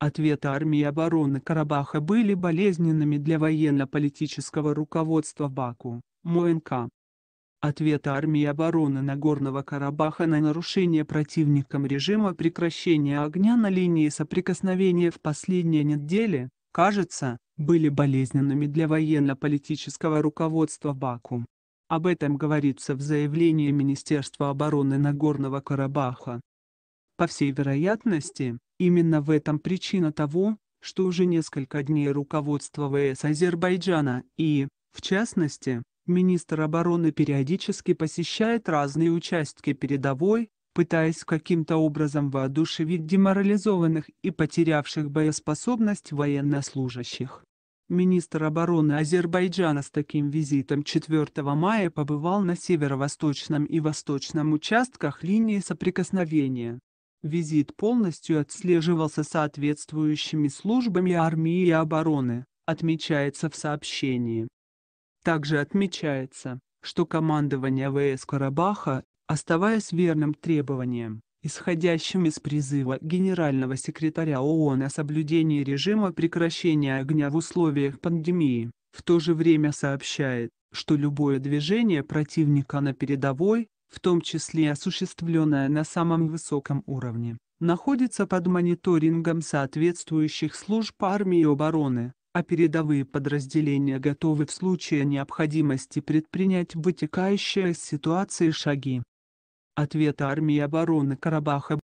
Ответы армии обороны Карабаха были болезненными для военно-политического руководства Баку, МОНК. Ответ армии обороны Нагорного Карабаха на нарушение противником режима прекращения огня на линии соприкосновения в последние недели, кажется, были болезненными для военно-политического руководства Баку. Об этом говорится в заявлении Министерства обороны Нагорного Карабаха. По всей вероятности, именно в этом причина того, что уже несколько дней руководство ВС Азербайджана и, в частности, министр обороны периодически посещает разные участки передовой, пытаясь каким-то образом воодушевить деморализованных и потерявших боеспособность военнослужащих. Министр обороны Азербайджана с таким визитом 4 мая побывал на северо-восточном и восточном участках линии соприкосновения. Визит полностью отслеживался соответствующими службами армии и обороны, отмечается в сообщении. Также отмечается, что командование ВС Карабаха, оставаясь верным требованиям, исходящим из призыва генерального секретаря ООН о соблюдении режима прекращения огня в условиях пандемии, в то же время сообщает, что любое движение противника на передовой, в том числе осуществленная на самом высоком уровне, находится под мониторингом соответствующих служб армии и обороны, а передовые подразделения готовы в случае необходимости предпринять вытекающие из ситуации шаги. Ответ армии обороны Карабаха